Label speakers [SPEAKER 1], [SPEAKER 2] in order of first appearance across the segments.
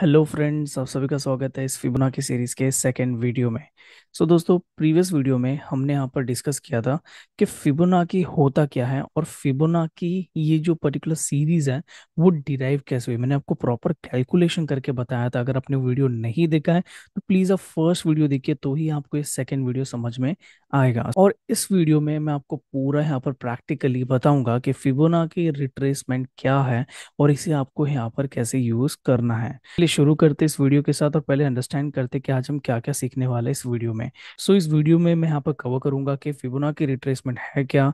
[SPEAKER 1] hello friends आप सभी का स्वागत है इस फिबोना की सीरीज़ के सेकेंड वीडियो में सो so, दोस्तों प्रीवियस वीडियो में हमने यहाँ पर डिस्कस किया था कि फिबोना की होता क्या है और फिबोना की ये जो पर्टिकुलर सीरीज़ है वो डिराइव कैसे हुई मैंने आपको प्रॉपर कैलकुलेशन करके बताया था अगर आपने वीडियो नहीं देखा है तो प्लीज़ आप फर्स्ट वीडियो देखिए तो ही आपको ये सेकेंड वीडियो समझ में आएगा और इस वीडियो में मैं आपको पूरा यहाँ पर प्रैक्टिकली बताऊंगा कि फिबोना की रिट्रेसमेंट क्या है और इसे आपको यहाँ पर कैसे यूज़ करना है चलिए शुरू करते इस वीडियो के साथ और पहले अंडरस्टैंड करते कि आज हम क्या क्या सीखने वाले इस वीडियो में सो so, इस वीडियो में मैं यहाँ पर कवर करूंगा कि फिबोना की रिट्रेसमेंट है क्या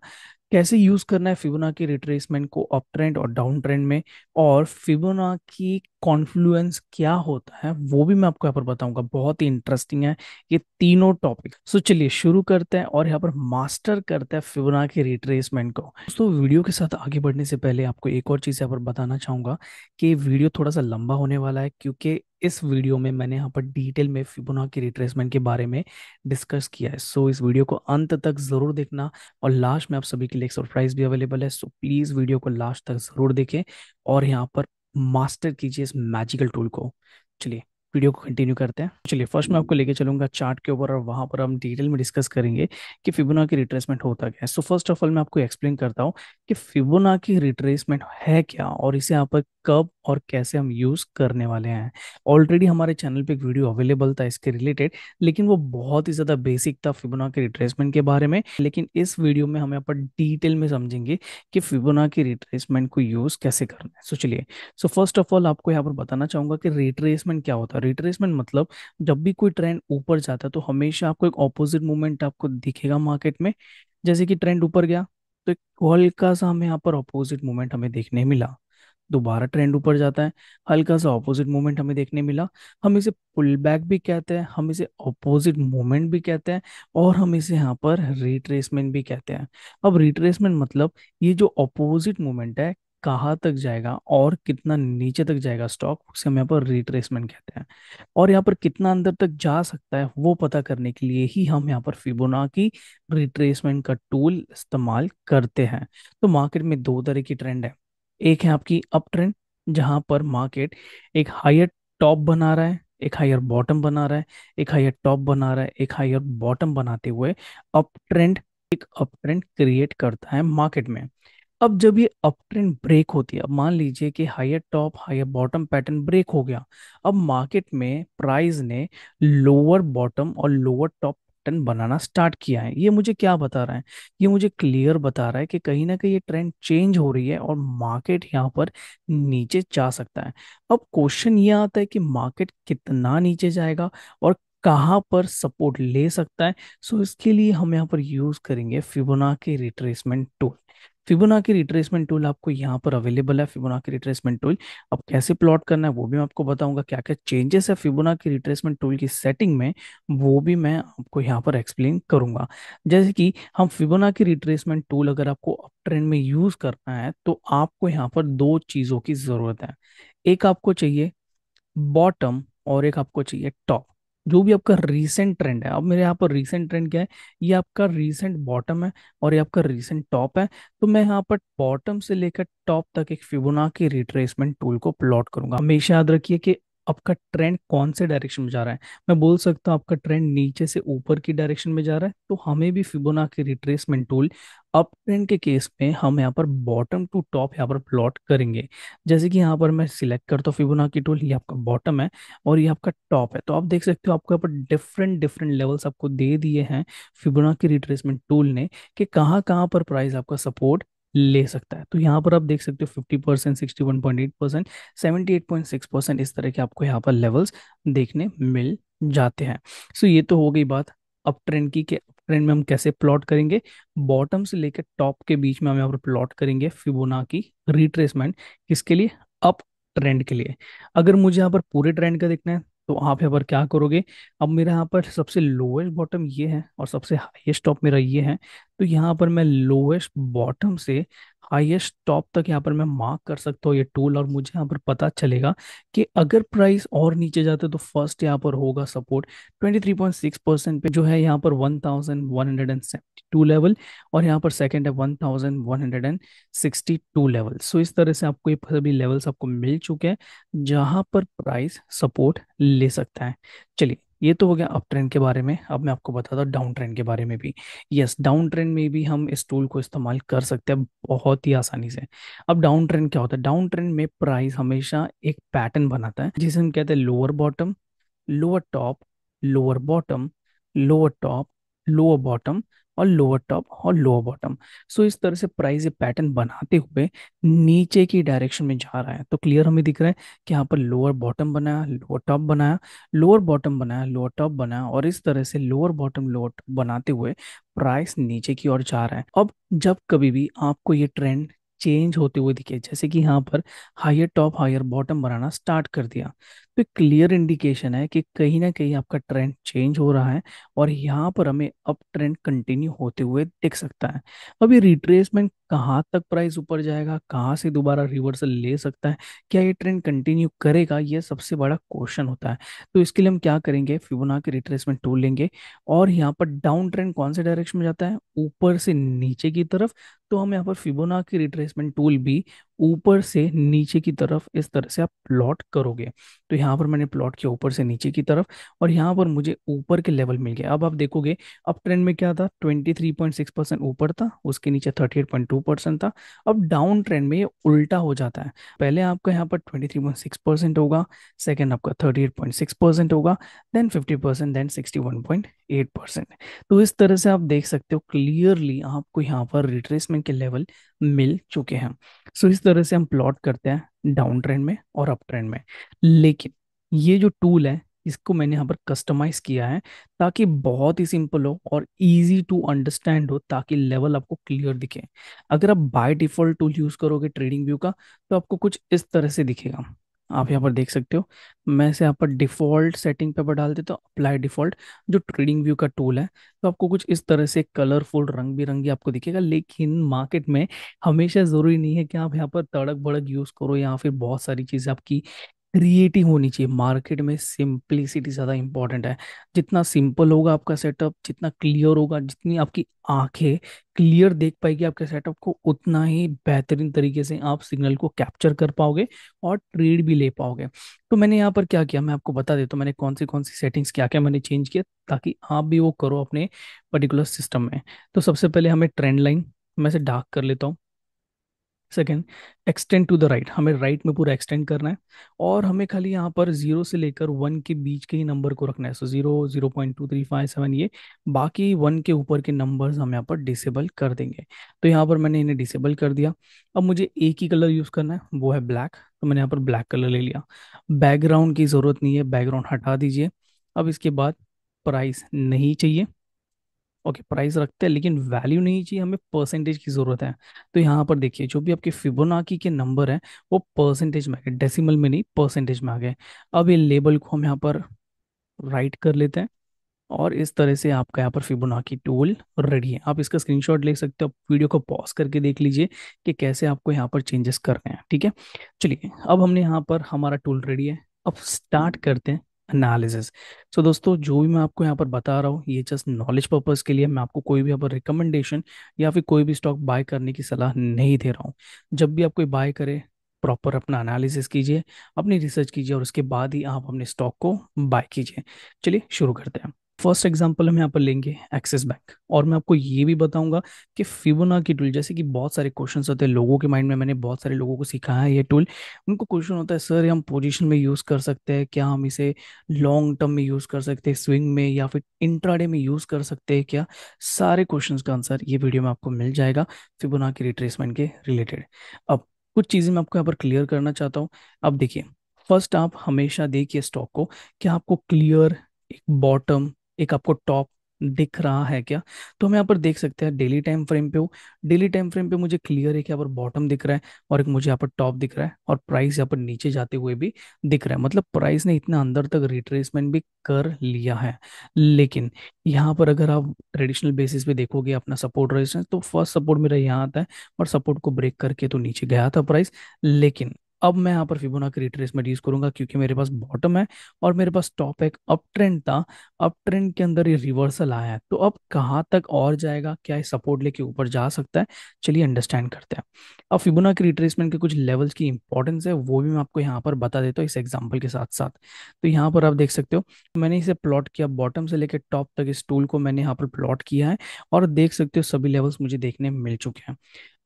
[SPEAKER 1] कैसे यूज करना है फिबोना की रिट्रेसमेंट को अप ट्रेंड और डाउन ट्रेंड में और फिबोना की कॉन्फ्लुएंस क्या होता है वो भी मैं आपको यहाँ पर बताऊंगा बहुत ही इंटरेस्टिंग है ये तीनों टॉपिक सो so, चलिए शुरू करते हैं और यहाँ पर मास्टर करते हैं फिबोना के रिट्रेसमेंट को दोस्तों वीडियो के साथ आगे बढ़ने से पहले आपको एक और चीज़ यहाँ पर बताना चाहूंगा कि वीडियो थोड़ा सा लंबा होने वाला है क्योंकि इस वीडियो में मैंने यहाँ पर डिटेल में फिबोना के रिट्रेसमेंट के बारे में डिस्कस किया है सो so, इस वीडियो को अंत तक ज़रूर देखना और लास्ट में आप सभी के लिए एक सरप्राइज भी अवेलेबल है सो प्लीज़ वीडियो को लास्ट तक ज़रूर देखें और यहाँ पर मास्टर कीजिए इस मैजिकल टूल को चलिए वीडियो को कंटिन्यू करते हैं चलिए फर्स्ट मैं आपको लेके चलूंगा चार्ट के ऊपर और वहां पर हम डिटेल में डिस्कस करेंगे कि फिबोना की रिट्रेसमेंट होता क्या है सो फर्स्ट ऑफ ऑल मैं आपको एक्सप्लेन करता हूँ कि फिबोना की रिट्रेसमेंट है क्या और इसे यहाँ पर कब और कैसे हम यूज़ करने वाले हैं ऑलरेडी हमारे चैनल पे एक वीडियो अवेलेबल था इसके रिलेटेड लेकिन वो बहुत ही ज़्यादा बेसिक था फिबोना के रिट्रेसमेंट के बारे में लेकिन इस वीडियो में हम यहाँ पर डिटेल में समझेंगे कि फिबोना की रिट्रेसमेंट को यूज़ कैसे करना है सो चलिए सो फर्स्ट ऑफ ऑल आपको यहाँ पर बताना चाहूंगा कि रिट्रेसमेंट क्या होता है रिट्रेसमेंट मतलब जब भी कोई ट्रेंड ऊपर जाता है तो हमेशा आपको एक ऑपोजिट मूवमेंट आपको दिखेगा मार्केट में जैसे कि ट्रेंड ऊपर गया तो एक हल्का सा हमें यहाँ पर ऑपोजिट मूवमेंट हमें देखने मिला दोबारा ट्रेंड ऊपर जाता है हल्का सा ऑपोजिट मूवमेंट हमें देखने मिला हम इसे पुल बैक भी कहते हैं हम इसे ऑपोजिट मूवमेंट भी कहते हैं और हम इसे यहाँ पर रिट्रेसमेंट भी कहते हैं अब रिट्रेसमेंट मतलब ये जो ऑपोजिट मूवमेंट है कहाँ तक जाएगा और कितना नीचे तक जाएगा स्टॉक उसे हम यहाँ पर रिट्रेसमेंट कहते हैं और यहाँ पर कितना अंदर तक जा सकता है वो पता करने के लिए ही हम यहाँ पर फिबोना की रिट्रेसमेंट का टूल इस्तेमाल करते हैं तो मार्केट में दो तरह की ट्रेंड है एक है आपकी अप ट्रेंड जहाँ पर मार्केट एक हायर टॉप बना रहा है एक हायर बॉटम बना रहा है एक हायर टॉप बना रहा है एक हायर बॉटम बनाते हुए अप ट्रेंड एक अप ट्रेंड क्रिएट करता है मार्केट में अब जब ये अप ट्रेंड ब्रेक होती है अब मान लीजिए कि higher top higher bottom pattern break हो गया अब मार्केट में प्राइस ने लोअर बॉटम और लोअर टॉप पैटर्न बनाना स्टार्ट किया है ये मुझे क्या बता रहा है ये मुझे क्लियर बता रहा है कि कहीं ना कहीं ये ट्रेंड चेंज हो रही है और मार्केट यहाँ पर नीचे जा सकता है अब क्वेश्चन ये आता है कि मार्केट कितना नीचे जाएगा और कहाँ पर सपोर्ट ले सकता है सो so, इसके लिए हम यहाँ पर यूज़ करेंगे फिबोना के रिट्रेसमेंट टूल की रिट्रेसमेंट टूल आपको यहाँ पर अवेलेबल है की रिट्रेसमेंट टूल अब कैसे प्लॉट करना है वो भी मैं आपको बताऊंगा क्या क्या चेंजेस है की रिट्रेसमेंट टूल की सेटिंग में वो भी मैं आपको यहाँ पर एक्सप्लेन करूंगा जैसे कि हम की रिट्रेसमेंट टूल अगर आपको अप ट्रेंड में यूज करना है तो आपको यहाँ पर दो चीजों की जरूरत है एक आपको चाहिए बॉटम और एक आपको चाहिए टॉप जो भी आपका रीसेंट ट्रेंड है अब मेरे यहाँ पर रीसेंट ट्रेंड क्या है ये आपका रीसेंट बॉटम है और ये आपका रीसेंट टॉप है तो मैं यहाँ पर बॉटम से लेकर टॉप तक एक फिबोनाची रिट्रेसमेंट टूल को प्लॉट करूंगा हमेशा याद रखिए कि आपका ट्रेंड कौन से डायरेक्शन में जा रहा है मैं बोल सकता हूँ आपका ट्रेंड नीचे से ऊपर की डायरेक्शन में जा रहा है तो हमें भी Fibonacci retracement tool up trend के केस में हम यहाँ पर बॉटम टू टॉप यहाँ पर प्लॉट करेंगे जैसे कि यहाँ पर मैं सिलेक्ट करता हूँ फिबोना की टूल ये आपका बॉटम है और ये आपका टॉप है तो आप देख सकते हो आपको यहाँ पर डिफरेंट डिफरेंट लेवल्स आपको दे दिए हैं फिबोना की रिट्रेसमेंट टूल ने कि कहाँ कहाँ पर प्राइस आपका सपोर्ट ले सकता है तो यहाँ पर आप देख सकते हो fifty percent sixty one point eight percent seventy eight point six percent इस तरह के आपको यहाँ पर लेवल्स देखने मिल जाते हैं सो ये तो हो गई बात अप ट्रेंड की अप ट्रेंड में हम कैसे प्लॉट करेंगे बॉटम से लेकर टॉप के बीच में हम यहाँ पर प्लॉट करेंगे फिबोना की रिट्रेसमेंट किसके लिए अप ट्रेंड के लिए अगर मुझे यहाँ पर पूरे ट्रेंड का देखना है तो आप यहाँ पर क्या करोगे अब मेरे यहाँ पर सबसे लोएस्ट बॉटम ये है और सबसे हाईएस्ट टॉप मेरा ये है तो यहाँ पर मैं लोएस्ट बॉटम से हाईएस्ट टॉप तक यहाँ पर मैं मार्क कर सकता हूँ ये टूल और मुझे यहाँ पर पता चलेगा कि अगर प्राइस और नीचे जाते तो फर्स्ट यहाँ पर होगा सपोर्ट 23.6 परसेंट पे जो है यहाँ पर 1172 लेवल और यहाँ पर सेकंड है 1162 लेवल सो इस तरह से आपको ये सभी लेवल्स आपको मिल चुके हैं जहाँ पर प्राइस सपोर्ट ले सकता है चलिए ये तो हो गया अप ट्रेंड के बारे में अब मैं आपको बताता हूँ डाउन ट्रेंड के बारे में भी यस डाउन ट्रेंड में भी हम इस टूल को इस्तेमाल कर सकते हैं बहुत ही आसानी से अब डाउन ट्रेंड क्या होता है डाउन ट्रेंड में प्राइस हमेशा एक पैटर्न बनाता है जिसे हम कहते हैं lower bottom lower top lower bottom lower top lower bottom और लोअर टॉप और लोअर बॉटम सो इस तरह से प्राइस ये पैटर्न बनाते हुए नीचे की डायरेक्शन में जा रहा है तो क्लियर हमें दिख रहा है कि यहाँ पर लोअर बॉटम बनाया लोअर टॉप बनाया लोअर बॉटम बनाया लोअर टॉप बनाया और इस तरह से लोअर बॉटम लोअर बनाते हुए प्राइस नीचे की ओर जा रहा है अब जब कभी भी आपको ये ट्रेंड चेंज होते हुए दिखे जैसे कि यहाँ पर हायर टॉप हायर बॉटम बनाना स्टार्ट कर दिया तो क्लियर इंडिकेशन है कि कहीं ना कहीं आपका ट्रेंड चेंज हो रहा है और यहाँ पर हमें अप ट्रेंड कंटिन्यू होते हुए दिख सकता है अभी रिट्रेसमेंट कहाँ तक प्राइस ऊपर जाएगा कहाँ से दोबारा रिवर्सल ले सकता है क्या ये ट्रेंड कंटिन्यू करेगा ये सबसे बड़ा क्वेश्चन होता है तो इसके लिए हम क्या करेंगे फिबोना के रिट्रेसमेंट टूल लेंगे और यहाँ पर डाउन ट्रेंड कौन से डायरेक्शन में जाता है ऊपर से नीचे की तरफ तो हम यहाँ पर फिबोना की रिट्रेसमेंट टूल भी ऊपर से नीचे की तरफ इस तरह से आप प्लॉट करोगे तो यहाँ पर मैंने प्लॉट किया ऊपर से नीचे की तरफ और यहाँ पर मुझे ऊपर के लेवल मिल गया अब आप देखोगे अब ट्रेंड में क्या था 23.6 परसेंट ऊपर था उसके नीचे 38.2 परसेंट था अब डाउन ट्रेंड में ये उल्टा हो जाता है पहले आपका यहाँ पर 23.6 परसेंट होगा सेकेंड आपका 38.6 परसेंट होगा देन 50 परसेंट देन 61.8 परसेंट तो इस तरह से आप देख सकते हो क्लियरली आपको यहाँ पर रिट्रेसमेंट के लेवल मिल चुके हैं सो so, इस तरह से हम प्लॉट करते हैं डाउन ट्रेंड में और अप ट्रेंड में लेकिन ये जो टूल है इसको मैंने यहाँ पर कस्टमाइज किया है ताकि बहुत ही सिंपल हो और इजी टू अंडरस्टैंड हो ताकि लेवल आपको क्लियर दिखे अगर आप बाय डिफॉल्ट टूल यूज करोगे ट्रेडिंग व्यू का तो आपको कुछ इस तरह से दिखेगा आप यहाँ पर देख सकते हो मैं से यहाँ पर डिफ़ॉल्ट सेटिंग पे डाल देता हूँ अप्लाई डिफ़ॉल्ट जो ट्रेडिंग व्यू का टूल है तो आपको कुछ इस तरह से कलरफुल रंग बिरंगी आपको दिखेगा लेकिन मार्केट में हमेशा ज़रूरी नहीं है कि आप यहाँ पर तड़क भड़क यूज़ करो या फिर बहुत सारी चीज़ें आपकी क्रिएटिव होनी चाहिए मार्केट में सिंप्लिसिटी ज़्यादा इंपॉर्टेंट है जितना सिंपल होगा आपका सेटअप जितना क्लियर होगा जितनी आपकी आंखें क्लियर देख पाएगी आपके सेटअप को उतना ही बेहतरीन तरीके से आप सिग्नल को कैप्चर कर पाओगे और ट्रेड भी ले पाओगे तो मैंने यहाँ पर क्या किया मैं आपको बता देता तो हूँ मैंने कौन सी कौन सी सेटिंग्स क्या क्या मैंने चेंज किया ताकि आप भी वो करो अपने पर्टिकुलर सिस्टम में तो सबसे पहले हमें ट्रेंड लाइन मैं से डार्क कर लेता हूँ second extend to the right हमें राइट right में पूरा एक्सटेंड करना है और हमें खाली यहाँ पर जीरो से लेकर वन के बीच के ही नंबर को रखना है so zero zero point two three five seven ये बाकी वन के ऊपर के नंबर्स हम यहाँ पर डिसेबल कर देंगे तो यहाँ पर मैंने इन्हें डिसेबल कर दिया अब मुझे एक ही कलर यूज़ करना है वो है ब्लैक तो मैंने यहाँ पर ब्लैक कलर ले लिया बैकग्राउंड की ज़रूरत नहीं है बैकग्राउंड हटा दीजिए अब इसके बाद प्राइस नहीं चाहिए ओके प्राइस रखते हैं लेकिन वैल्यू नहीं चाहिए हमें परसेंटेज की ज़रूरत है तो यहाँ पर देखिए जो भी आपके फिबोनाकी के नंबर हैं वो परसेंटेज में आ गए डेसिमल में नहीं परसेंटेज में आ गए अब ये लेबल को हम यहाँ पर राइट कर लेते हैं और इस तरह से आपका यहाँ पर फिबोनाकी टूल रेडी है आप इसका स्क्रीनशॉट ले सकते हो आप वीडियो को पॉज करके देख लीजिए कि कैसे आपको यहाँ पर चेंजेस करने हैं ठीक है चलिए अब हमने यहाँ पर हमारा टूल रेडी है अब स्टार्ट करते हैं एनालिसिस सो दोस्तों जो भी मैं आपको यहाँ पर बता रहा हूँ ये जस्ट नॉलेज पर्पज़ के लिए मैं आपको कोई भी यहाँ पर रिकमेंडेशन या फिर कोई भी स्टॉक बाय करने की सलाह नहीं दे रहा हूँ जब भी आप कोई बाय करें प्रॉपर अपना एनालिसिस कीजिए अपनी रिसर्च कीजिए और उसके बाद ही आप अपने स्टॉक को बाय कीजिए चलिए शुरू करते हैं फर्स्ट एग्जांपल हम यहाँ पर लेंगे एक्सिस बैंक और मैं आपको ये भी बताऊंगा कि फिबोना की टूल जैसे कि बहुत सारे क्वेश्चन होते हैं लोगों के माइंड में मैंने बहुत सारे लोगों को सिखाया है ये टूल उनको क्वेश्चन होता है सर हम पोजिशन में यूज़ कर सकते हैं क्या हम इसे लॉन्ग टर्म में यूज़ कर सकते हैं स्विंग में या फिर इंट्राडे में यूज़ कर सकते हैं क्या सारे क्वेश्चन का आंसर ये वीडियो में आपको मिल जाएगा फिबोना के रिट्रेसमेंट के रिलेटेड अब कुछ चीज़ें मैं आपको यहाँ पर क्लियर करना चाहता हूँ अब देखिए फर्स्ट आप हमेशा देखिए स्टॉक को क्या आपको क्लियर एक बॉटम एक आपको टॉप दिख रहा है क्या तो हम यहाँ पर देख सकते हैं डेली टाइम फ्रेम पे हो डेली टाइम फ्रेम पे मुझे क्लियर है कि यहाँ पर बॉटम दिख रहा है और एक मुझे यहाँ पर टॉप दिख रहा है और प्राइस यहाँ पर नीचे जाते हुए भी दिख रहा है मतलब प्राइस ने इतना अंदर तक रिट्रेसमेंट भी कर लिया है लेकिन यहाँ पर अगर आप ट्रेडिशनल बेसिस पे देखोगे अपना सपोर्ट रेजिस्टेंस तो फर्स्ट सपोर्ट मेरा यहाँ आता है और सपोर्ट को ब्रेक करके तो नीचे गया था प्राइस लेकिन अब मैं यहाँ पर फिबोना की रिट्रेसमेंट यूज करूंगा क्योंकि मेरे पास बॉटम है और मेरे पास टॉप एक अप ट्रेंड था अप ट्रेंड के अंदर ये रिवर्सल आया है तो अब कहाँ तक और जाएगा क्या ये सपोर्ट लेके ऊपर जा सकता है चलिए अंडरस्टैंड करते हैं अब की रिट्रेसमेंट के कुछ लेवल्स की इंपॉर्टेंस है वो भी मैं आपको यहाँ पर बता देता हूँ इस एग्जाम्पल के साथ साथ तो यहाँ पर आप देख सकते हो मैंने इसे प्लॉट किया बॉटम से लेकर टॉप तक इस टूल को मैंने यहाँ पर प्लॉट किया है और देख सकते हो सभी लेवल्स मुझे देखने मिल चुके हैं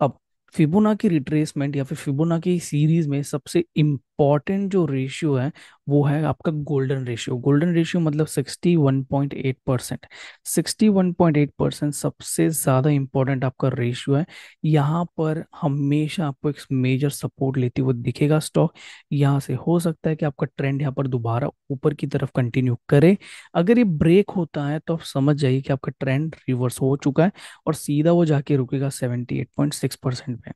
[SPEAKER 1] अब फिबोना की रिट्रेसमेंट या फिर फिबोना की सीरीज में सबसे इम्पॉर्टेंट जो रेशियो है वो है आपका गोल्डन रेशियो गोल्डन रेशियो मतलब 61.8 परसेंट सिक्सटी परसेंट सबसे ज़्यादा इंपॉर्टेंट आपका रेशियो है यहाँ पर हमेशा आपको एक मेजर सपोर्ट लेते हुए दिखेगा स्टॉक यहाँ से हो सकता है कि आपका ट्रेंड यहाँ पर दोबारा ऊपर की तरफ कंटिन्यू करे अगर ये ब्रेक होता है तो आप समझ जाइए कि आपका ट्रेंड रिवर्स हो चुका है और सीधा वो जाके रुकेगा seventy eight point six percent में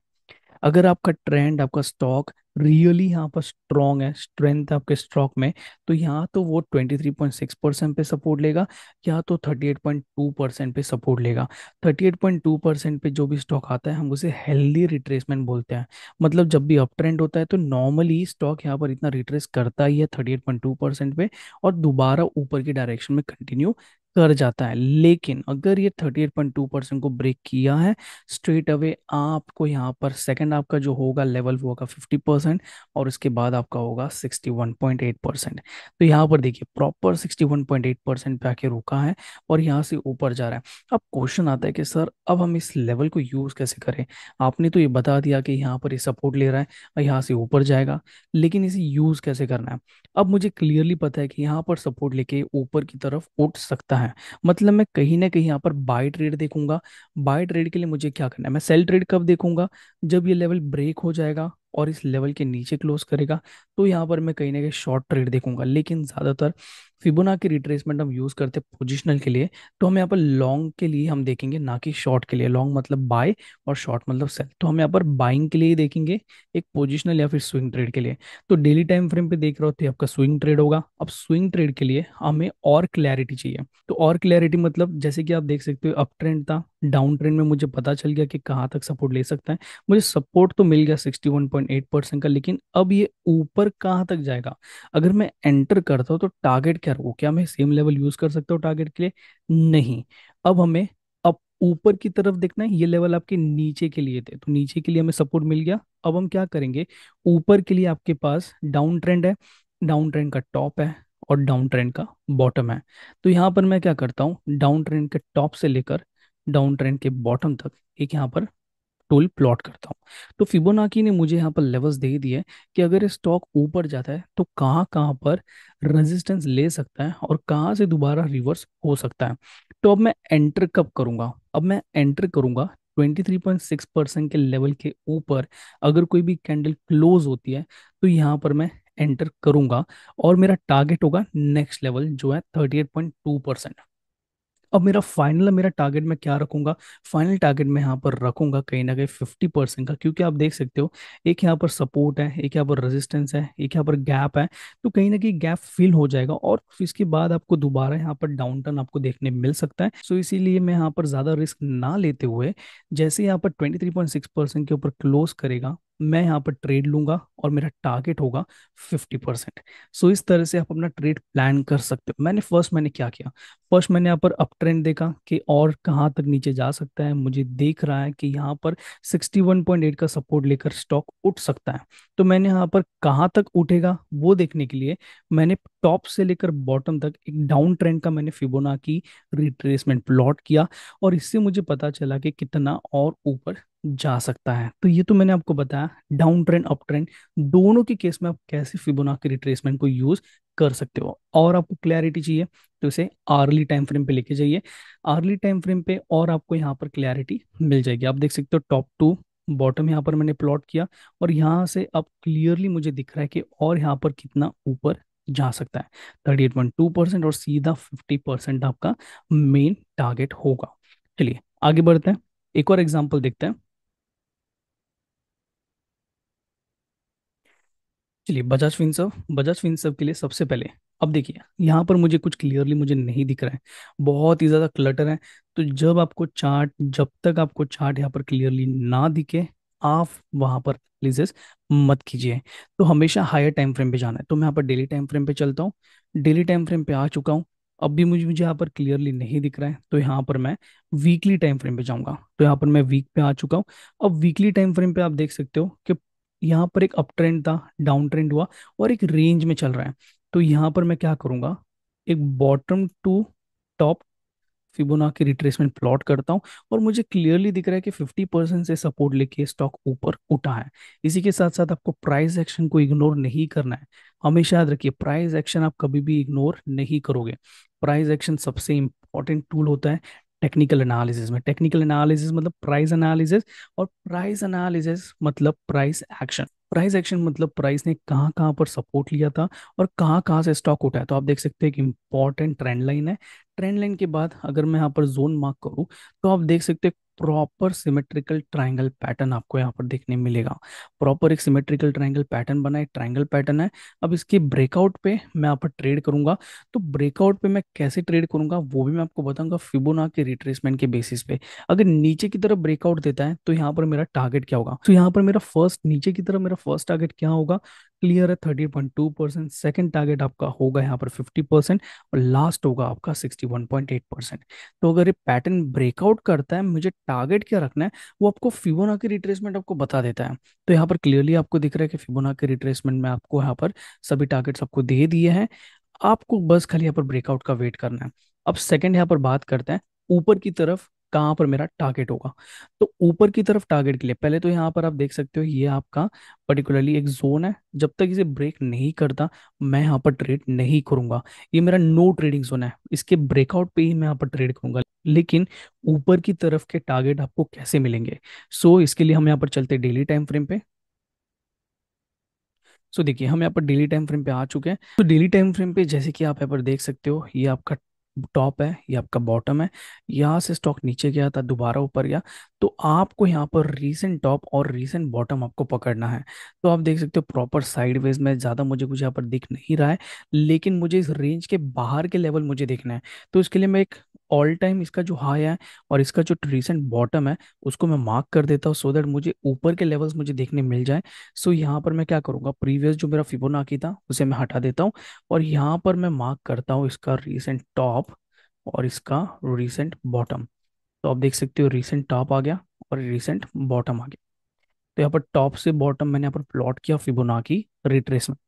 [SPEAKER 1] अगर आपका ट्रेंड आपका स्टॉक रियली यहाँ पर स्ट्रॉन्ग है स्ट्रेंथ आपके स्टॉक में तो यहाँ तो वो 23.6 परसेंट पे सपोर्ट लेगा या तो 38.2 परसेंट पे सपोर्ट लेगा 38.2 परसेंट पे जो भी स्टॉक आता है हम उसे हेल्दी रिट्रेसमेंट बोलते हैं मतलब जब भी अप ट्रेंड होता है तो नॉर्मली स्टॉक यहाँ पर इतना रिट्रेस करता ही है थर्टी परसेंट पे और दोबारा ऊपर की डायरेक्शन में कंटिन्यू कर जाता है लेकिन अगर ये thirty eight point two percent को ब्रेक किया है स्ट्रेट अवे आपको यहाँ पर सेकंड आपका जो होगा लेवल वो होगा फिफ्टी परसेंट और उसके बाद आपका होगा sixty one point eight percent तो यहाँ पर देखिए proper sixty one point eight percent पे आके रुका है और यहाँ से ऊपर जा रहा है अब क्वेश्चन आता है कि सर अब हम इस लेवल को यूज़ कैसे करें आपने तो ये बता दिया कि यहाँ पर ये सपोर्ट ले रहा है और यहाँ से ऊपर जाएगा लेकिन इसे यूज़ कैसे करना है अब मुझे क्लियरली पता है कि यहाँ पर सपोर्ट लेके ऊपर की तरफ उठ सकता है है मतलब मैं कहीं ना कहीं यहाँ पर बाय ट्रेड देखूंगा बाय ट्रेड के लिए मुझे क्या करना है मैं सेल ट्रेड कब देखूंगा जब ये लेवल ब्रेक हो जाएगा और इस लेवल के नीचे क्लोज करेगा तो यहाँ पर मैं कहीं ना कहीं शॉर्ट ट्रेड देखूंगा लेकिन ज़्यादातर फिबोना की रिट्रेसमेंट हम यूज़ करते हैं पोजिशनल के लिए तो हम यहाँ पर लॉन्ग के लिए हम देखेंगे ना कि शॉर्ट के लिए लॉन्ग मतलब बाय और शॉर्ट मतलब सेल तो हम यहाँ पर बाइंग के लिए देखेंगे एक पोजिशनल या फिर स्विंग ट्रेड के लिए तो डेली टाइम फ्रेम पे देख रहे होते तो आपका स्विंग ट्रेड होगा अब स्विंग ट्रेड के लिए हमें और क्लैरिटी चाहिए तो और क्लैरिटी मतलब जैसे कि आप देख सकते हो अप ट्रेंड था डाउन ट्रेंड में मुझे पता चल गया कि कहाँ तक सपोर्ट ले सकता है मुझे सपोर्ट तो मिल गया सिक्सटी 0.8 परसेंट का लेकिन अब ये ऊपर कहाँ तक जाएगा अगर मैं एंटर करता हूँ तो टारगेट क्या रहूँ क्या मैं सेम लेवल यूज कर सकता हूँ टारगेट के लिए नहीं अब हमें अब ऊपर की तरफ देखना है ये लेवल आपके नीचे के लिए थे तो नीचे के लिए हमें सपोर्ट मिल गया अब हम क्या करेंगे ऊपर के लिए आपके पास डाउन ट्रेंड है डाउन ट्रेंड का टॉप है और डाउन ट्रेंड का बॉटम है तो यहाँ पर मैं क्या करता हूँ डाउन ट्रेंड के टॉप से लेकर डाउन ट्रेंड के बॉटम तक एक यहाँ पर टोल प्लॉट करता हूँ तो फिबोनाकी ने मुझे यहाँ पर लेवल्स दे दिए कि अगर स्टॉक ऊपर जाता है तो कहाँ कहाँ पर रेजिस्टेंस ले सकता है और कहाँ से दोबारा रिवर्स हो सकता है तो अब मैं एंटर कब करूँगा अब मैं एंटर करूँगा 23.6 परसेंट के लेवल के ऊपर अगर कोई भी कैंडल क्लोज होती है तो यहाँ पर मैं एंटर करूंगा और मेरा टारगेट होगा नेक्स्ट लेवल जो है 38.2 परसेंट अब मेरा फाइनल मेरा टारगेट मैं क्या रखूंगा फाइनल टारगेट मैं यहाँ पर रखूंगा कहीं ना कहीं फिफ्टी परसेंट का क्योंकि आप देख सकते हो एक यहाँ पर सपोर्ट है एक यहाँ पर रेजिस्टेंस है एक यहाँ पर गैप है तो कहीं ना कहीं गैप फिल हो जाएगा और इसके बाद आपको दोबारा यहाँ पर डाउन टर्न आपको देखने मिल सकता है सो इसीलिए मैं यहाँ पर ज़्यादा रिस्क ना लेते हुए जैसे यहाँ पर ट्वेंटी के ऊपर क्लोज करेगा मैं यहाँ पर ट्रेड लूंगा और मेरा टारगेट होगा फिफ्टी परसेंट सो इस तरह से आप अपना ट्रेड प्लान कर सकते हो मैंने फर्स्ट मैंने क्या किया फर्स्ट मैंने यहाँ पर अप ट्रेंड देखा कि और कहाँ तक नीचे जा सकता है मुझे देख रहा है कि यहाँ पर सिक्सटी वन पॉइंट एट का सपोर्ट लेकर स्टॉक उठ सकता है तो मैंने यहाँ पर कहाँ तक उठेगा वो देखने के लिए मैंने टॉप से लेकर बॉटम तक एक डाउन ट्रेंड का मैंने फिबोना की रिट्रेसमेंट प्लॉट किया और इससे मुझे पता चला कि कितना और ऊपर जा सकता है तो ये तो मैंने आपको बताया डाउन ट्रेंड अप ट्रेंड दोनों के केस में आप कैसे के रिट्रेसमेंट को यूज कर सकते हो और आपको क्लैरिटी चाहिए तो इसे आर्ली टाइम फ्रेम पे लेके जाइए आर्ली टाइम फ्रेम पे और आपको यहाँ पर क्लैरिटी मिल जाएगी आप देख सकते हो टॉप टू बॉटम यहाँ पर मैंने प्लॉट किया और यहाँ से अब क्लियरली मुझे दिख रहा है कि और यहाँ पर कितना ऊपर जा सकता है thirty eight point two percent और सीधा फिफ्टी परसेंट आपका मेन टारगेट होगा चलिए आगे बढ़ते हैं एक और एग्जाम्पल देखते हैं चलिए बजाज फिनसर्व बजाज फिनसर्व के लिए सबसे पहले अब देखिए यहाँ पर मुझे कुछ क्लियरली मुझे नहीं दिख रहा है बहुत ही ज़्यादा क्लटर है तो जब आपको चार्ट जब तक आपको चार्ट यहाँ पर क्लियरली ना दिखे आप वहां पर एनालिसिस मत कीजिए तो हमेशा हायर टाइम फ्रेम पे जाना है तो मैं यहाँ पर डेली टाइम फ्रेम पे चलता हूँ डेली टाइम फ्रेम पे आ चुका हूँ अब भी मुझे मुझे यहाँ पर क्लियरली नहीं दिख रहा है तो यहाँ पर मैं वीकली टाइम फ्रेम पे जाऊंगा तो यहाँ पर मैं वीक पे आ चुका हूँ अब वीकली टाइम फ्रेम पे आप देख सकते हो कि यहाँ पर एक अप ट्रेंड था डाउन ट्रेंड हुआ और एक रेंज में चल रहा है तो यहाँ पर मैं क्या करूँगा एक bottom to top फिबोना Fibonacci retracement plot करता हूं और मुझे क्लियरली दिख रहा है कि 50 परसेंट से सपोर्ट लेके स्टॉक ऊपर उठा है इसी के साथ साथ आपको प्राइस एक्शन को इग्नोर नहीं करना है हमेशा याद रखिए प्राइस एक्शन आप कभी भी इग्नोर नहीं करोगे प्राइस एक्शन सबसे इंपॉर्टेंट टूल होता है टेक्निकल एनालिसिस में टेक्निकल एनालिसिस मतलब प्राइस एनालिसिस और प्राइस एनालिसिस मतलब प्राइस एक्शन प्राइस एक्शन मतलब प्राइस ने कहाँ कहाँ पर सपोर्ट लिया था और कहाँ कहाँ से स्टॉक उठा है तो आप देख सकते हैं कि इंपॉर्टेंट ट्रेंड लाइन है ट्रेंड लाइन के बाद अगर मैं यहाँ पर जोन मार्क करूँ तो आप देख सकते हैं प्रॉपर सिमेट्रिकल ट्राइंगल पैटर्न आपको यहाँ पर देखने मिलेगा प्रॉपर एक सिमेट्रिकल ट्राइंगल पैटर्न बना है ट्राइंगल पैटर्न है अब इसके ब्रेकआउट पे मैं यहाँ पर ट्रेड करूंगा तो ब्रेकआउट पे मैं कैसे ट्रेड करूंगा वो भी मैं आपको बताऊंगा फिबोना के रिट्रेसमेंट के बेसिस पे अगर नीचे की तरफ ब्रेकआउट देता है तो यहाँ पर मेरा टारगेट क्या होगा तो यहाँ पर मेरा फर्स्ट नीचे की तरफ मेरा फर्स्ट टारगेट क्या होगा क्लियर है thirty point two percent second target आपका होगा यहाँ पर फिफ्टी परसेंट और लास्ट होगा आपका sixty one point eight percent तो अगर ये पैटर्न ब्रेकआउट करता है मुझे टारगेट क्या रखना है वो आपको फिबोना की रिट्रेसमेंट आपको बता देता है तो यहाँ पर क्लियरली आपको दिख रहा है कि फिबोना के रिट्रेसमेंट में आपको यहाँ पर सभी टारगेट्स आपको दे दिए हैं आपको बस खाली यहाँ पर ब्रेकआउट का वेट करना है अब सेकेंड यहाँ पर बात करते हैं ऊपर की तरफ कहां पर मेरा टारगेट होगा तो ऊपर की तरफ टारगेट के लिए पहले तो यहां पर आप देख सकते हो ये आपका पर्टिकुलरली एक जोन है जब तक इसे ब्रेक नहीं करता मैं यहां पर ट्रेड नहीं करूंगा ये मेरा नो ट्रेडिंग जोन है इसके ब्रेकआउट पे ही मैं यहां पर ट्रेड करूंगा लेकिन ऊपर की तरफ के टारगेट आपको कैसे मिलेंगे सो so, इसके लिए हम यहाँ पर चलते डेली टाइम फ्रेम पे सो so, देखिए हम यहाँ पर डेली टाइम फ्रेम पे आ चुके हैं तो डेली टाइम फ्रेम पे जैसे कि आप यहाँ पर देख सकते हो ये आपका टॉप है ये आपका बॉटम है यहाँ से स्टॉक नीचे गया था दोबारा ऊपर गया तो आपको यहाँ पर रीसेंट टॉप और रीसेंट बॉटम आपको पकड़ना है तो आप देख सकते हो प्रॉपर साइडवेज में ज़्यादा मुझे कुछ यहाँ पर दिख नहीं रहा है लेकिन मुझे इस रेंज के बाहर के लेवल मुझे देखना है तो इसके लिए मैं एक ऑल टाइम इसका जो हाई है और इसका जो रिसेंट बॉटम है उसको मैं मार्क कर देता हूँ सो दैट मुझे ऊपर के लेवल्स मुझे देखने मिल जाए सो so, यहाँ पर मैं क्या करूँगा प्रीवियस जो मेरा फिबोनाकी था उसे मैं हटा देता हूँ और यहाँ पर मैं मार्क करता हूँ इसका रिसेंट टॉप और इसका रिसेंट बॉटम तो आप देख सकते हो रिसेंट टॉप आ गया और रिसेंट बॉटम आ गया तो यहाँ पर टॉप से बॉटम मैंने यहाँ पर प्लॉट किया फिबोनाकी रिट्रेसमेंट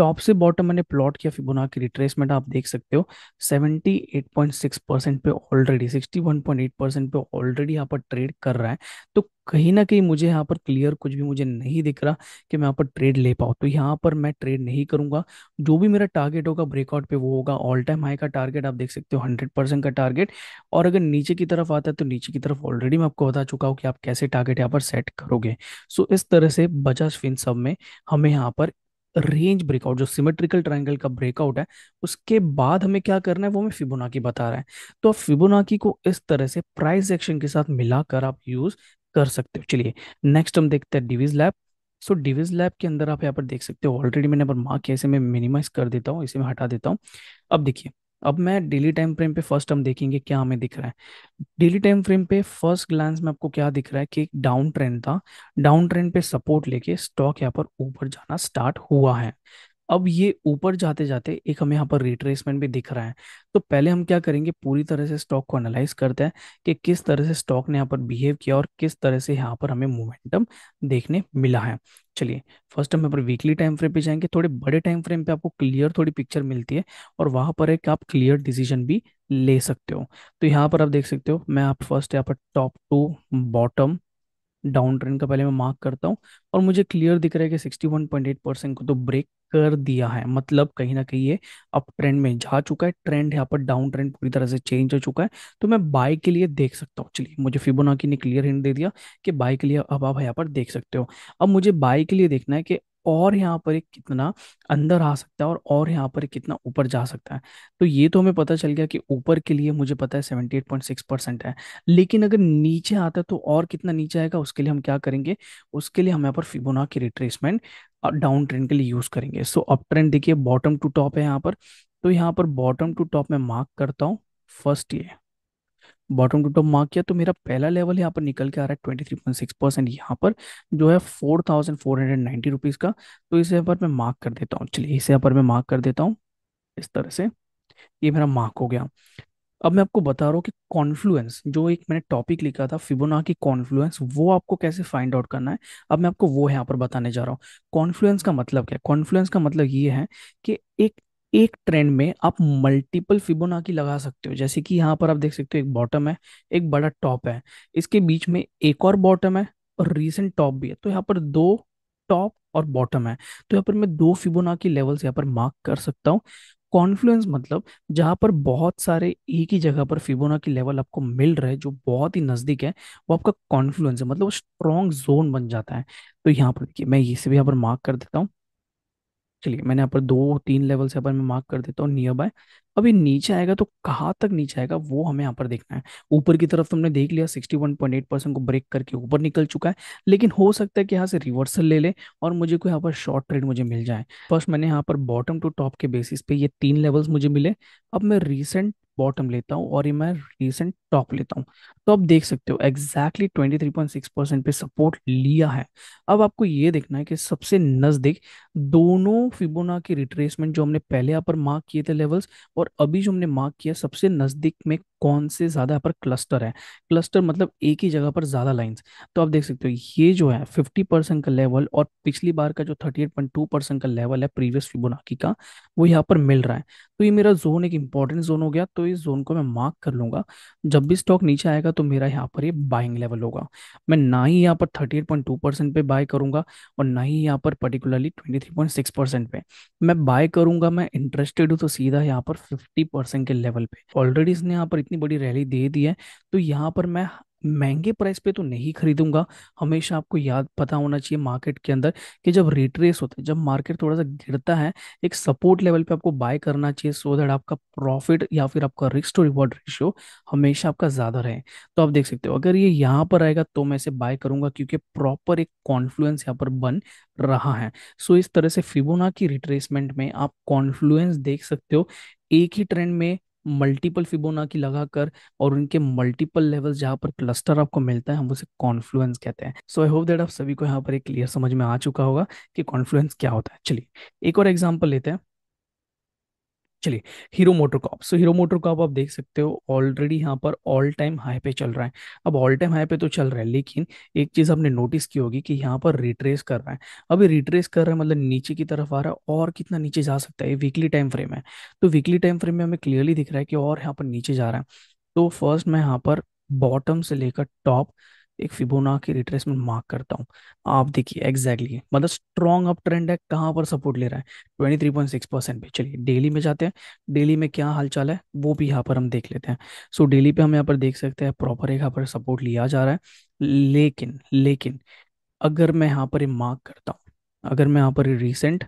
[SPEAKER 1] टॉप से बॉटम मैंने प्लॉट किया फिबोनाची रिट्रेसमेंट आप देख सकते हो 78.6 परसेंट पे ऑलरेडी 61.8 परसेंट पे ऑलरेडी यहाँ पर ट्रेड कर रहा है तो कहीं ना कहीं मुझे यहाँ पर क्लियर कुछ भी मुझे नहीं दिख रहा कि मैं यहाँ पर ट्रेड ले पाऊँ तो यहाँ पर मैं ट्रेड नहीं करूँगा जो भी मेरा टारगेट होगा ब्रेकआउट पे वो होगा ऑल टाइम हाई का टारगेट आप देख सकते हो हंड्रेड परसेंट का टारगेट और अगर नीचे की तरफ आता है तो नीचे की तरफ ऑलरेडी मैं आपको बता चुका हूँ कि आप कैसे टारगेट यहाँ पर सेट करोगे सो इस तरह से बजाज फिन सब में हमें यहाँ पर रेंज ब्रेकआउट जो सिमेट्रिकल ट्रायंगल का ब्रेकआउट है उसके बाद हमें क्या करना है वो हमें फिबोनाकी बता रहा है तो आप फिबोनाकी को इस तरह से प्राइस एक्शन के साथ मिलाकर आप यूज कर सकते हो चलिए नेक्स्ट हम देखते हैं डिविज लैब सो डिविज लैब के अंदर आप यहाँ पर देख सकते हो ऑलरेडी मैंने पर मार्क किया मिनिमाइज कर देता हूँ इसे मैं हटा देता हूँ अब देखिए अब मैं डेली टाइम फ्रेम पे फर्स्ट हम देखेंगे क्या हमें दिख रहा है डेली टाइम फ्रेम पे फर्स्ट ग्लांस में आपको क्या दिख रहा है कि एक डाउन ट्रेंड था डाउन ट्रेंड पे सपोर्ट लेके स्टॉक यहाँ पर ऊपर जाना स्टार्ट हुआ है अब ये ऊपर जाते जाते एक हमें यहाँ पर रिट्रेसमेंट भी दिख रहा है तो पहले हम क्या करेंगे पूरी तरह से स्टॉक को एनालाइज करते हैं कि किस तरह से स्टॉक ने यहाँ पर बिहेव किया और किस तरह से यहाँ पर हमें मोमेंटम देखने मिला है चलिए फर्स्ट हम यहाँ पर वीकली टाइम फ्रेम पे जाएंगे थोड़े बड़े टाइम फ्रेम पे आपको क्लियर थोड़ी पिक्चर मिलती है और वहां पर एक आप क्लियर डिसीजन भी ले सकते हो तो यहाँ पर आप देख सकते हो मैं आप फर्स्ट यहाँ पर top to bottom down trend का पहले मैं मार्क करता हूँ और मुझे क्लियर दिख रहा है कि 61.8 परसेंट को तो ब्रेक कर दिया है मतलब कहीं ना कहीं ये अप ट्रेंड में जा चुका है ट्रेंड यहाँ पर डाउन ट्रेंड पूरी तरह से चेंज हो चुका है तो मैं बाय के लिए देख सकता हूँ चलिए मुझे फिबोनाकी ने क्लियर हिंट दे दिया कि बाय के लिए अब आप यहाँ पर देख सकते हो अब मुझे बाय के लिए देखना है कि और यहाँ पर एक कितना अंदर आ सकता है और और यहाँ पर कितना ऊपर जा सकता है तो ये तो हमें पता चल गया कि ऊपर के लिए मुझे पता है seventy eight point six percent है लेकिन अगर नीचे आता है तो और कितना नीचे आएगा उसके लिए हम क्या करेंगे उसके लिए हम यहाँ पर फिबोना की रिट्रेसमेंट डाउन ट्रेंड के लिए यूज़ करेंगे सो अप ट्रेंड देखिए बॉटम टू टॉप है यहाँ पर तो यहाँ पर बॉटम टू टॉप में मार्क करता हूँ फर्स्ट ये बॉटम टू टॉप मार्क किया तो मेरा पहला लेवल यहाँ पर निकल के आ रहा है twenty three point six percent यहाँ पर जो है four thousand four hundred ninety rupees का तो इसे यहाँ पर मैं मार्क कर देता हूँ चलिए इसे यहाँ पर मैं मार्क कर देता हूँ इस तरह से ये मेरा मार्क हो गया अब मैं आपको बता रहा हूँ कि कॉन्फ्लुएंस जो एक मैंने टॉपिक लिखा था फिबोना की कॉन्फ्लुएंस वो आपको कैसे फाइंड आउट करना है अब मैं आपको वो यहाँ पर बताने जा रहा हूँ कॉन्फ्लुएंस का मतलब क्या है कॉन्फ्लुएंस का मतलब ये है कि एक एक ट्रेंड में आप मल्टीपल फिबोनाकी लगा सकते हो जैसे कि यहाँ पर आप देख सकते हो एक बॉटम है एक बड़ा टॉप है इसके बीच में एक और बॉटम है और रीसेंट टॉप भी है तो यहाँ पर दो टॉप और बॉटम है तो यहाँ पर मैं दो फिबोनाकी लेवल्स यहाँ पर मार्क कर सकता हूँ कॉन्फ्लुएंस मतलब जहाँ पर बहुत सारे एक ही जगह पर फिबोना की लेवल आपको मिल रहे जो बहुत ही नज़दीक है वो आपका कॉन्फ्लुएंस है मतलब वो स्ट्रॉन्ग जोन बन जाता है तो यहाँ पर देखिए मैं इसे भी यहाँ पर मार्क कर देता हूँ चलिए मैंने यहाँ पर दो तीन लेवल से अपन मैं मार्क कर देता हूँ नियर बाय अभी नीचे आएगा तो कहाँ तक नीचे आएगा वो हमें यहाँ पर देखना है ऊपर की तरफ तुमने देख लिया 61.8 परसेंट को ब्रेक करके ऊपर निकल चुका है लेकिन हो सकता है कि यहाँ से रिवर्सल ले ले और मुझे कोई यहाँ पर शॉर्ट ट्रेड मुझे मिल जाए फर्स्ट मैंने यहाँ पर बॉटम टू टॉप के बेसिस पे ये तीन लेवल्स मुझे मिले अब मैं रिसेंट बॉटम लेता हूँ और ये मैं रिसेंट टॉप लेता हूँ तो आप देख सकते हो exactly twenty three point six percent पे सपोर्ट लिया है अब आपको ये देखना है कि सबसे नज़दीक दोनों फिबोना की रिट्रेसमेंट जो हमने पहले यहाँ पर मार्क किए थे लेवल्स और अभी जो हमने मार्क किया सबसे नज़दीक में कौन से ज़्यादा यहाँ पर क्लस्टर है क्लस्टर मतलब एक ही जगह पर ज़्यादा लाइंस तो आप देख सकते हो ये जो है फिफ्टी परसेंट का लेवल और पिछली बार का जो thirty eight point two percent का लेवल है प्रीवियस फिबोनाकी का वो यहाँ पर मिल रहा है तो ये मेरा जोन एक इंपॉर्टेंट जोन हो गया तो इस जोन को मैं मार्क कर लूंगा जब भी स्टॉक नीचे आएगा तो मेरा यहाँ पर ये बाइंग लेवल होगा मैं ना ही यहाँ पर थर्टी पे बाय करूंगा और ना ही यहाँ पर पर्टिकुलरली ट्वेंटी पे मैं बाय करूंगा मैं इंटरेस्टेड हूँ तो सीधा यहाँ पर फिफ्टी के लेवल पे ऑलरेडी इसने यहाँ पर इतनी बड़ी रैली दे दी है तो यहाँ पर मैं महंगे प्राइस पे तो नहीं खरीदूंगा हमेशा आपको याद पता होना चाहिए मार्केट के अंदर कि जब रिट्रेस होता है जब मार्केट थोड़ा सा गिरता है एक सपोर्ट लेवल पे आपको बाय करना चाहिए सो दैट आपका प्रॉफिट या फिर आपका रिस्क टू रिवॉर्ड रेशियो हमेशा आपका ज़्यादा रहे तो आप देख सकते हो अगर ये यहाँ पर आएगा तो मैं इसे बाय करूंगा क्योंकि प्रॉपर एक कॉन्फ्लुएंस यहाँ पर बन रहा है सो इस तरह से फिबोना की रिट्रेसमेंट में आप कॉन्फ्लुएंस देख सकते हो एक ही ट्रेंड में मल्टीपल फिबोना की लगाकर और उनके मल्टीपल लेवल्स जहाँ पर क्लस्टर आपको मिलता है हम उसे कॉन्फ्लुएंस कहते हैं सो आई होप दैट आप सभी को यहाँ पर एक क्लियर समझ में आ चुका होगा कि कॉन्फ्लुएंस क्या होता है चलिए एक और एग्जाम्पल लेते हैं चलिए Hero MotoCorp so Hero MotoCorp आप देख सकते हो ऑलरेडी यहाँ पर ऑल टाइम हाई पे चल रहा है अब ऑल टाइम हाई पे तो चल रहा है लेकिन एक चीज़ आपने नोटिस की होगी कि यहाँ पर रिट्रेस कर रहा है अभी रिट्रेस कर रहा है मतलब नीचे की तरफ आ रहा है और कितना नीचे जा सकता है वीकली टाइम फ्रेम है तो वीकली टाइम फ्रेम में हमें क्लियरली दिख रहा है कि और यहाँ पर नीचे जा रहा है तो फर्स्ट मैं यहाँ पर बॉटम से लेकर टॉप एक फिबोना की रिट्रेसमेंट मार्क करता हूँ आप देखिए एग्जैक्टली मतलब स्ट्रॉन्ग अप ट्रेंड है कहाँ पर सपोर्ट ले रहा है twenty three point six percent पे चलिए डेली में जाते हैं डेली में क्या हालचाल है वो भी यहाँ पर हम देख लेते हैं सो so, डेली पे हम यहाँ पर देख सकते हैं प्रॉपर एक यहाँ पर सपोर्ट लिया जा रहा है लेकिन लेकिन अगर मैं यहाँ पर मार्क करता हूँ अगर मैं यहाँ पर रिसेंट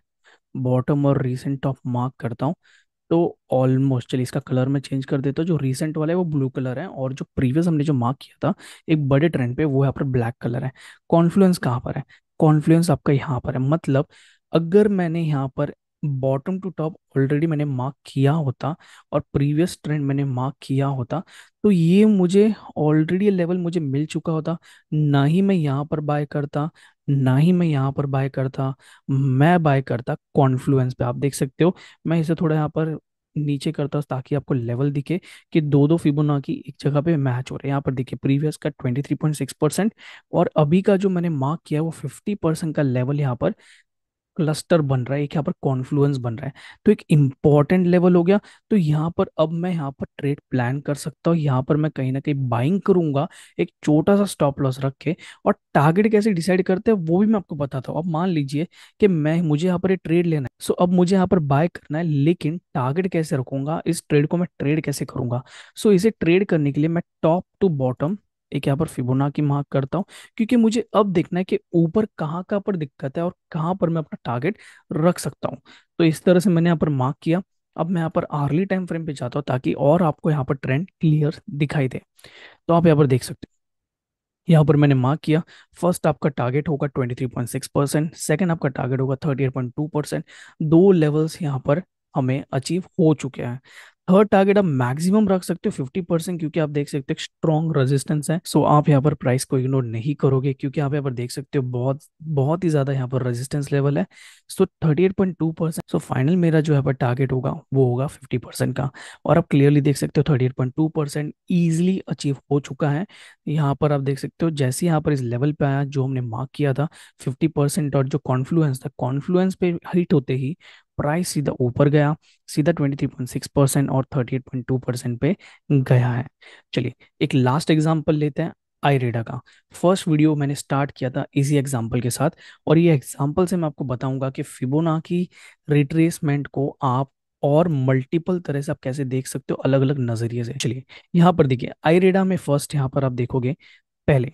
[SPEAKER 1] बॉटम और रिसेंट टॉप मार्क करता हूँ तो ऑलमोस्ट चलिए इसका कलर मैं चेंज कर देता हूँ जो रिसेंट वाला है वो ब्लू कलर है और जो प्रीवियस हमने जो मार्क किया था एक बड़े ट्रेंड पे वो यहाँ पर ब्लैक कलर है कॉन्फ्लुएंस कहाँ पर है कॉन्फ्लुएंस आपका यहाँ पर है मतलब अगर मैंने यहाँ पर बॉटम टू टॉप ऑलरेडी मैंने मार्क किया होता और प्रीवियस ट्रेंड मैंने मार्क किया होता तो ये मुझे ऑलरेडी लेवल मुझे मिल चुका होता ना ही मैं यहाँ पर बाय करता ना ही मैं यहाँ पर बाय करता मैं बाय करता कॉन्फ्लुएंस पे आप देख सकते हो मैं इसे थोड़ा यहाँ पर नीचे करता हूँ ताकि आपको लेवल दिखे कि दो दो की एक जगह पे मैच हो रहे हैं यहाँ पर देखिए प्रीवियस का 23.6 परसेंट और अभी का जो मैंने मार्क किया है वो 50 परसेंट का लेवल यहाँ पर क्लस्टर बन रहा है एक यहाँ पर कॉन्फ्लुएंस बन रहा है तो एक इंपॉर्टेंट लेवल हो गया तो यहाँ पर अब मैं यहाँ पर ट्रेड प्लान कर सकता हूँ यहाँ पर मैं कहीं ना कहीं बाइंग करूंगा एक छोटा सा स्टॉप लॉस रख के और टारगेट कैसे डिसाइड करते हैं वो भी मैं आपको बताता हूँ अब मान लीजिए कि मैं मुझे यहाँ पर ये ट्रेड लेना है सो अब मुझे यहाँ पर बाय करना है लेकिन टारगेट कैसे रखूंगा इस ट्रेड को मैं ट्रेड कैसे करूंगा सो इसे ट्रेड करने के लिए मैं टॉप टू बॉटम एक यहाँ पर फिबोना की मार्क करता हूँ क्योंकि मुझे अब देखना है कि ऊपर कहाँ कहाँ पर दिक्कत है और कहाँ पर मैं अपना टारगेट रख सकता हूँ तो इस तरह से मैंने यहाँ पर मार्क किया अब मैं यहाँ पर आर्ली टाइम फ्रेम पे जाता हूँ ताकि और आपको यहाँ पर ट्रेंड क्लियर दिखाई दे तो आप यहाँ पर देख सकते हो यहाँ पर मैंने मार्क किया फर्स्ट आपका टारगेट होगा 23.6 परसेंट सेकेंड आपका टारगेट होगा 38.2 परसेंट दो लेवल्स यहाँ पर हमें अचीव हो चुके हैं थर्ड टारगेट आप मैक्सिमम रख सकते हो 50 परसेंट क्योंकि आप देख सकते हो स्ट्रॉन्ग रेजिस्टेंस है सो so आप यहाँ पर प्राइस को इग्नोर नहीं करोगे क्योंकि आप यहाँ पर देख सकते हो बहुत बहुत ही ज्यादा यहाँ पर रेजिस्टेंस लेवल है so thirty eight point two percent so final मेरा जो यहाँ पर टारगेट होगा वो होगा फिफ्टी परसेंट का और आप क्लियरली देख सकते हो थर्टी एट अचीव हो चुका है यहाँ पर आप देख सकते हो जैसे यहाँ पर इस लेवल पे आया जो हमने मार्क किया था फिफ्टी और जो कॉन्फ्लुएंस था कॉन्फ्लुएंस पे हिट होते ही प्राइस सीधा ऊपर गया सीधा 23.6 परसेंट और 38.2 परसेंट पे गया है चलिए एक लास्ट एग्जांपल लेते हैं आईरेडा का फर्स्ट वीडियो मैंने स्टार्ट किया था इसी एग्जांपल के साथ और ये एग्जांपल से मैं आपको बताऊंगा कि फिबोना की रिट्रेसमेंट को आप और मल्टीपल तरह से आप कैसे देख सकते हो अलग अलग नजरिए से चलिए यहाँ पर देखिए आईरेडा में फर्स्ट यहाँ पर आप देखोगे पहले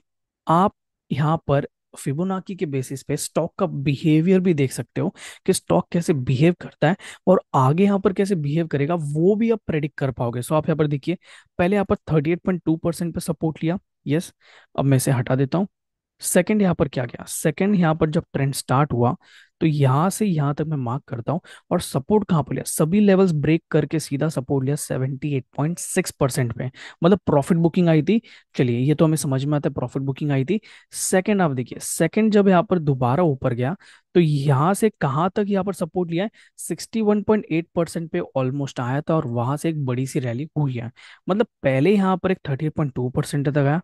[SPEAKER 1] आप यहाँ पर फिबोनाकी के बेसिस पे स्टॉक का बिहेवियर भी देख सकते हो कि स्टॉक कैसे बिहेव करता है और आगे यहाँ पर कैसे बिहेव करेगा वो भी आप प्रेडिक्ट कर पाओगे सो आप यहाँ पर देखिए पहले यहाँ पर thirty eight point two percent पर सपोर्ट लिया यस अब मैं इसे हटा देता हूँ सेकेंड यहाँ पर क्या गया सेकेंड यहाँ पर जब ट्रेंड स्टार्ट हुआ तो यहां से यहाँ तक मैं मार्क करता हूं और सपोर्ट कहाँ पर लिया सभी लेवल्स ब्रेक करके सीधा सपोर्ट लिया 78.6 परसेंट पे मतलब प्रॉफिट बुकिंग आई थी चलिए ये तो हमें समझ में आता है प्रॉफिट बुकिंग आई थी सेकंड आप देखिए सेकंड जब यहाँ पर दोबारा ऊपर गया तो यहां से कहां तक यहाँ पर सपोर्ट लिया है 61.8 परसेंट पे ऑलमोस्ट आया था और वहां से एक बड़ी सी रैली हुई है मतलब पहले यहां पर एक 38.2 परसेंट तक आया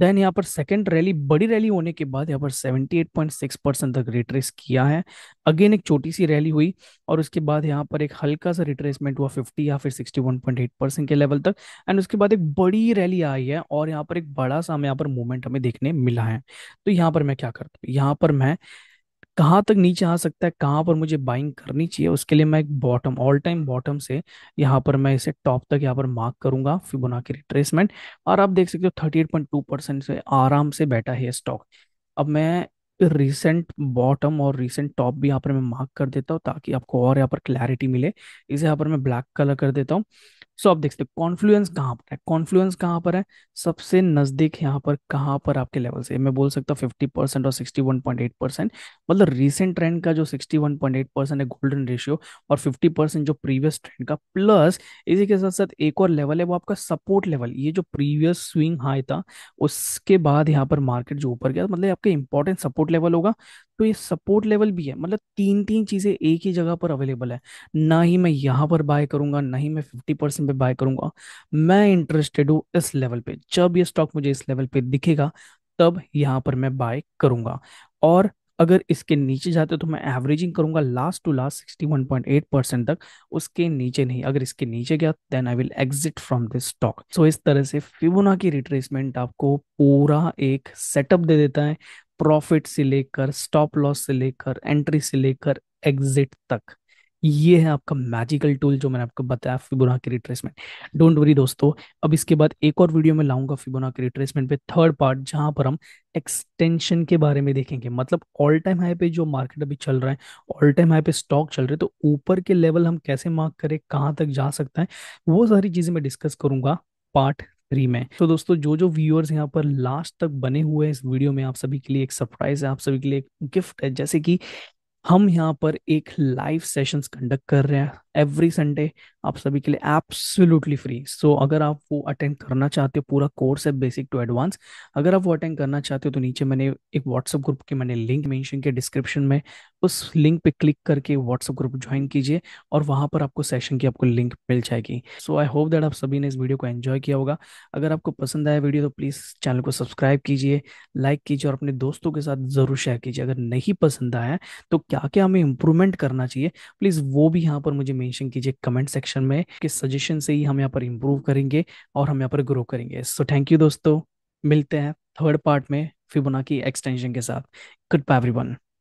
[SPEAKER 1] देन यहाँ पर सेकंड रैली बड़ी रैली होने के बाद यहाँ पर 78.6 परसेंट तक रिट्रेस किया है अगेन एक छोटी सी रैली हुई और उसके बाद यहाँ पर एक हल्का सा रिट्रेसमेंट हुआ 50 या फिर 61.8 परसेंट के लेवल तक एंड उसके बाद एक बड़ी रैली आई है और यहाँ पर एक बड़ा सा हमें यहाँ पर मूवमेंट हमें देखने मिला है तो यहाँ पर मैं क्या करता हूँ यहाँ पर मैं कहाँ तक नीचे आ सकता है कहाँ पर मुझे बाइंग करनी चाहिए उसके लिए मैं एक बॉटम ऑल टाइम बॉटम से यहाँ पर मैं इसे टॉप तक यहाँ पर मार्क करूंगा फिर बना के रिट्रेसमेंट और आप देख सकते हो thirty eight point two percent से आराम से बैठा है स्टॉक अब मैं रिसेंट बॉटम और रिसेंट टॉप भी यहाँ पर मैं मार्क कर देता हूँ ताकि आपको और यहाँ पर क्लैरिटी मिले इसे यहाँ पर मैं ब्लैक कलर कर देता हूँ सो आप देख सकते हो कॉन्फ्लुएंस कहाँ पर है कॉन्फ्लुएंस कहाँ पर है सबसे नज़दीक यहाँ पर कहाँ पर आपके लेवल से मैं बोल सकता हूँ 50% और 61.8% परसेंट मतलब रिसेंट ट्रेंड का जो sixty one point eight percent है गोल्डन रेशियो और फिफ्टी परसेंट जो प्रीवियस ट्रेंड का प्लस इसी के साथ साथ एक और लेवल है वो आपका सपोर्ट लेवल ये जो प्रीवियस स्विंग हाई था उसके बाद यहाँ पर मार्केट जो ऊपर गया मतलब आपके इंपॉर्टेंट सपोर्ट लेवल होगा तो ये सपोर्ट लेवल भी है मतलब तीन तीन चीज़ें एक ही जगह पर अवेलेबल है ना ही मैं यहाँ पर बाय करूंगा ना ही मैं फिफ्टी परसेंट पे बाय करूंगा मैं इंटरेस्टेड हूँ इस लेवल पे जब ये स्टॉक मुझे इस लेवल पे दिखेगा तब यहाँ पर मैं बाय करूंगा और अगर इसके नीचे जाते तो मैं एवरेजिंग करूंगा last to last sixty one point eight percent तक उसके नीचे नहीं अगर इसके नीचे गया then I will exit from this stock so इस तरह से फिबोना की रिट्रेसमेंट आपको पूरा एक सेटअप दे देता है प्रॉफिट से लेकर स्टॉप लॉस से लेकर एंट्री से लेकर एग्जिट तक ये है आपका मैजिकल टूल जो मैंने आपको बताया फिबोना के रिट्रेसमेंट डोंट वरी दोस्तों अब इसके बाद एक और वीडियो में लाऊंगा फिबोना के रिट्रेसमेंट पे थर्ड पार्ट जहां पर हम एक्सटेंशन के बारे में देखेंगे मतलब ऑल टाइम हाई पे जो मार्केट अभी चल रहा है ऑल टाइम हाई पे स्टॉक चल रहे तो ऊपर के लेवल हम कैसे मार्क करें कहाँ तक जा सकता है वो सारी चीज़ें मैं डिस्कस करूंगा पार्ट थ्री में तो दोस्तों जो जो व्यूअर्स यहाँ पर लास्ट तक बने हुए हैं इस वीडियो में आप सभी के लिए एक सरप्राइज है आप सभी के लिए एक गिफ्ट है जैसे कि हम यहाँ पर एक लाइव सेशंस कंडक्ट कर रहे हैं एवरी संडे आप सभी के लिए एब्सोल्युटली फ्री सो अगर आप वो अटेंड करना चाहते हो पूरा कोर्स है बेसिक टू एडवांस अगर आप वो अटेंड करना चाहते हो तो नीचे मैंने एक व्हाट्सअप ग्रुप के मैंने लिंक मेंशन किया डिस्क्रिप्शन में उस लिंक पे क्लिक करके व्हाट्सअप ग्रुप ज्वाइन कीजिए और वहां पर आपको सेशन की आपको लिंक मिल जाएगी सो आई होप दैट आप सभी ने इस वीडियो को एंजॉय किया होगा अगर आपको पसंद आया वीडियो तो प्लीज़ चैनल को सब्सक्राइब कीजिए लाइक कीजिए और अपने दोस्तों के साथ ज़रूर शेयर कीजिए अगर नहीं पसंद आया तो क्या क्या हमें इंप्रूवमेंट करना चाहिए प्लीज़ वो भी यहाँ पर मुझे मैंशन कीजिए कमेंट सेक्शन सेक्शन में किस सजेशन से ही हम यहाँ पर इम्प्रूव करेंगे और हम यहाँ पर ग्रो करेंगे सो थैंक यू दोस्तों मिलते हैं थर्ड पार्ट में फिबोना की एक्सटेंशन के साथ गुड बाय एवरीवन